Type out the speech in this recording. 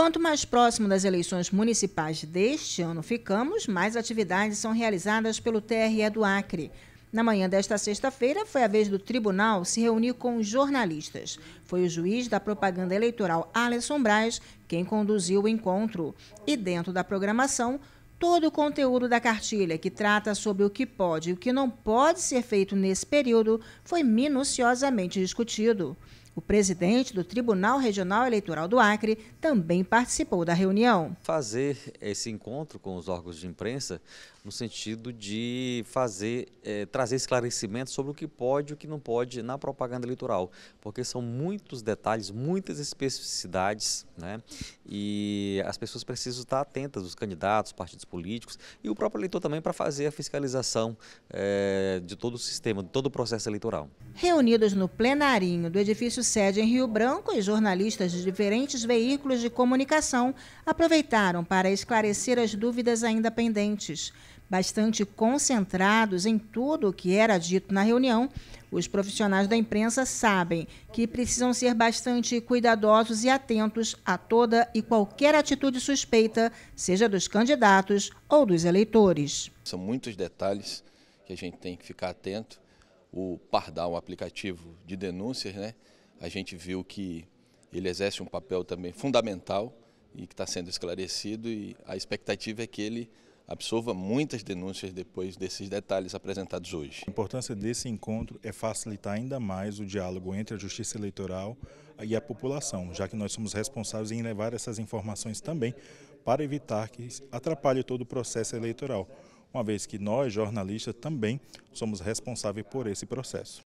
Quanto mais próximo das eleições municipais deste ano ficamos, mais atividades são realizadas pelo TRE do Acre. Na manhã desta sexta-feira, foi a vez do tribunal se reunir com os jornalistas. Foi o juiz da propaganda eleitoral, Alisson Braz, quem conduziu o encontro. E dentro da programação, todo o conteúdo da cartilha, que trata sobre o que pode e o que não pode ser feito nesse período, foi minuciosamente discutido. O presidente do Tribunal Regional Eleitoral do Acre também participou da reunião. Fazer esse encontro com os órgãos de imprensa no sentido de fazer é, trazer esclarecimento sobre o que pode e o que não pode na propaganda eleitoral, porque são muitos detalhes, muitas especificidades, né? E as pessoas precisam estar atentas, os candidatos, partidos políticos e o próprio eleitor também para fazer a fiscalização é, de todo o sistema, de todo o processo eleitoral. Reunidos no plenarinho do edifício sede em Rio Branco, e jornalistas de diferentes veículos de comunicação aproveitaram para esclarecer as dúvidas ainda pendentes. Bastante concentrados em tudo o que era dito na reunião, os profissionais da imprensa sabem que precisam ser bastante cuidadosos e atentos a toda e qualquer atitude suspeita, seja dos candidatos ou dos eleitores. São muitos detalhes que a gente tem que ficar atento o Pardal, um aplicativo de denúncias, né? A gente viu que ele exerce um papel também fundamental e que está sendo esclarecido e a expectativa é que ele absorva muitas denúncias depois desses detalhes apresentados hoje. A importância desse encontro é facilitar ainda mais o diálogo entre a Justiça Eleitoral e a população, já que nós somos responsáveis em levar essas informações também para evitar que atrapalhe todo o processo eleitoral uma vez que nós, jornalistas, também somos responsáveis por esse processo.